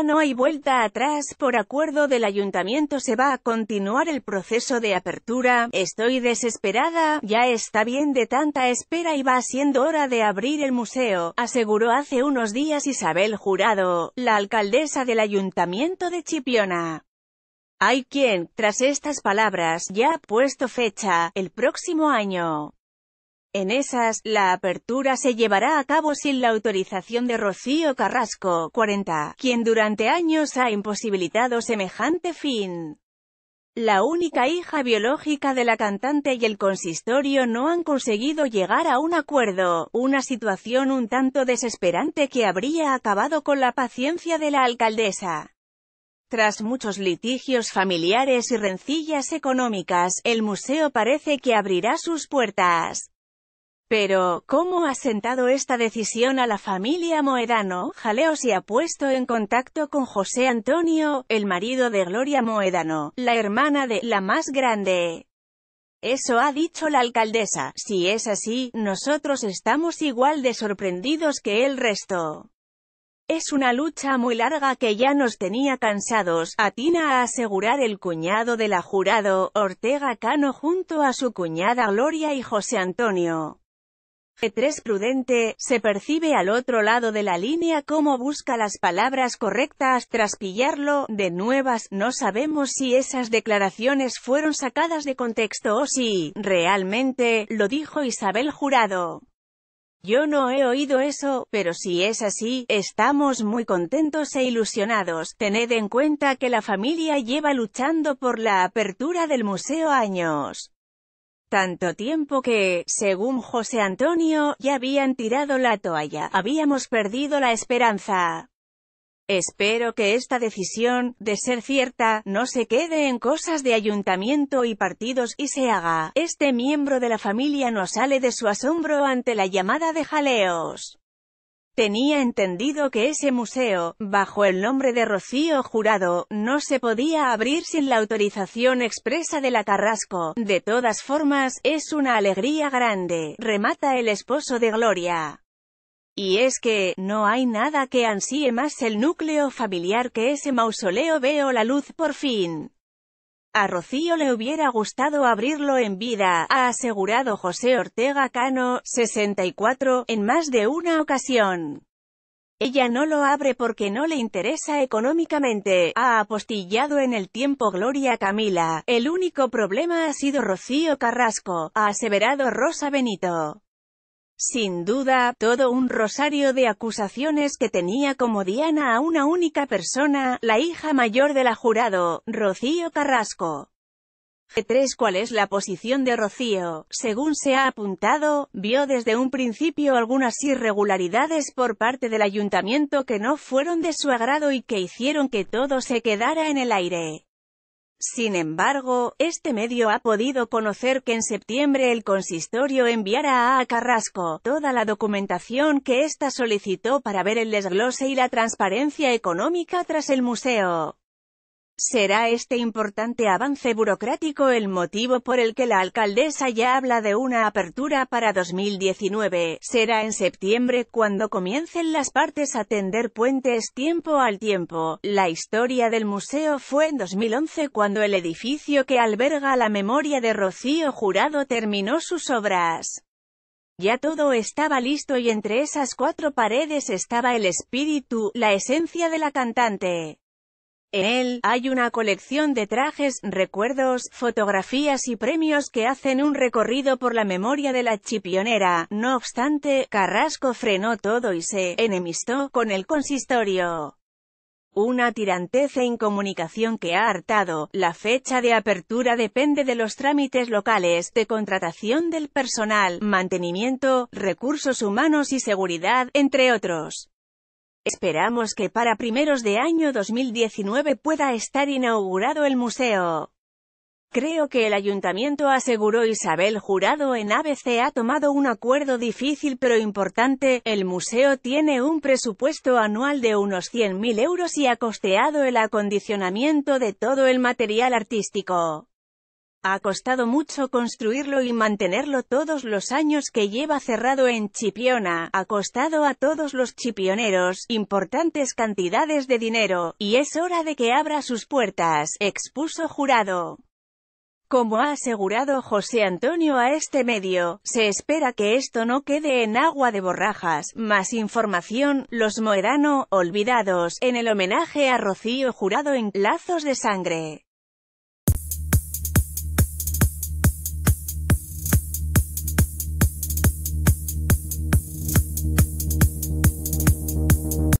Ah, no hay vuelta atrás, por acuerdo del ayuntamiento se va a continuar el proceso de apertura, estoy desesperada, ya está bien de tanta espera y va siendo hora de abrir el museo, aseguró hace unos días Isabel Jurado, la alcaldesa del ayuntamiento de Chipiona. Hay quien, tras estas palabras, ya ha puesto fecha, el próximo año. En esas, la apertura se llevará a cabo sin la autorización de Rocío Carrasco, 40, quien durante años ha imposibilitado semejante fin. La única hija biológica de la cantante y el consistorio no han conseguido llegar a un acuerdo, una situación un tanto desesperante que habría acabado con la paciencia de la alcaldesa. Tras muchos litigios familiares y rencillas económicas, el museo parece que abrirá sus puertas. Pero, ¿cómo ha sentado esta decisión a la familia Moedano? Jaleo se ha puesto en contacto con José Antonio, el marido de Gloria Moedano, la hermana de la más grande. Eso ha dicho la alcaldesa. Si es así, nosotros estamos igual de sorprendidos que el resto. Es una lucha muy larga que ya nos tenía cansados, atina a asegurar el cuñado de la jurado, Ortega Cano junto a su cuñada Gloria y José Antonio. 3. Prudente, se percibe al otro lado de la línea cómo busca las palabras correctas tras pillarlo, de nuevas, no sabemos si esas declaraciones fueron sacadas de contexto o si, realmente, lo dijo Isabel Jurado. Yo no he oído eso, pero si es así, estamos muy contentos e ilusionados. Tened en cuenta que la familia lleva luchando por la apertura del museo años. Tanto tiempo que, según José Antonio, ya habían tirado la toalla, habíamos perdido la esperanza. Espero que esta decisión, de ser cierta, no se quede en cosas de ayuntamiento y partidos y se haga. Este miembro de la familia no sale de su asombro ante la llamada de jaleos. Tenía entendido que ese museo, bajo el nombre de Rocío Jurado, no se podía abrir sin la autorización expresa de la Carrasco. De todas formas, es una alegría grande, remata el esposo de Gloria. Y es que, no hay nada que ansíe más el núcleo familiar que ese mausoleo veo la luz por fin. A Rocío le hubiera gustado abrirlo en vida, ha asegurado José Ortega Cano, 64, en más de una ocasión. Ella no lo abre porque no le interesa económicamente, ha apostillado en el tiempo Gloria Camila. El único problema ha sido Rocío Carrasco, ha aseverado Rosa Benito. Sin duda, todo un rosario de acusaciones que tenía como diana a una única persona, la hija mayor de la jurado, Rocío Carrasco. G3 ¿Cuál es la posición de Rocío? Según se ha apuntado, vio desde un principio algunas irregularidades por parte del ayuntamiento que no fueron de su agrado y que hicieron que todo se quedara en el aire. Sin embargo, este medio ha podido conocer que en septiembre el consistorio enviará a Carrasco toda la documentación que ésta solicitó para ver el desglose y la transparencia económica tras el museo. Será este importante avance burocrático el motivo por el que la alcaldesa ya habla de una apertura para 2019. Será en septiembre cuando comiencen las partes a tender puentes tiempo al tiempo. La historia del museo fue en 2011 cuando el edificio que alberga la memoria de Rocío Jurado terminó sus obras. Ya todo estaba listo y entre esas cuatro paredes estaba el espíritu, la esencia de la cantante. En él, hay una colección de trajes, recuerdos, fotografías y premios que hacen un recorrido por la memoria de la chipionera. No obstante, Carrasco frenó todo y se «enemistó» con el consistorio. Una tirantez e incomunicación que ha hartado. La fecha de apertura depende de los trámites locales, de contratación del personal, mantenimiento, recursos humanos y seguridad, entre otros. Esperamos que para primeros de año 2019 pueda estar inaugurado el museo. Creo que el ayuntamiento aseguró Isabel Jurado en ABC ha tomado un acuerdo difícil pero importante, el museo tiene un presupuesto anual de unos 100.000 euros y ha costeado el acondicionamiento de todo el material artístico. Ha costado mucho construirlo y mantenerlo todos los años que lleva cerrado en Chipiona, ha costado a todos los chipioneros importantes cantidades de dinero, y es hora de que abra sus puertas, expuso jurado. Como ha asegurado José Antonio a este medio, se espera que esto no quede en agua de borrajas. Más información, los Moerano, olvidados, en el homenaje a Rocío Jurado en Lazos de Sangre.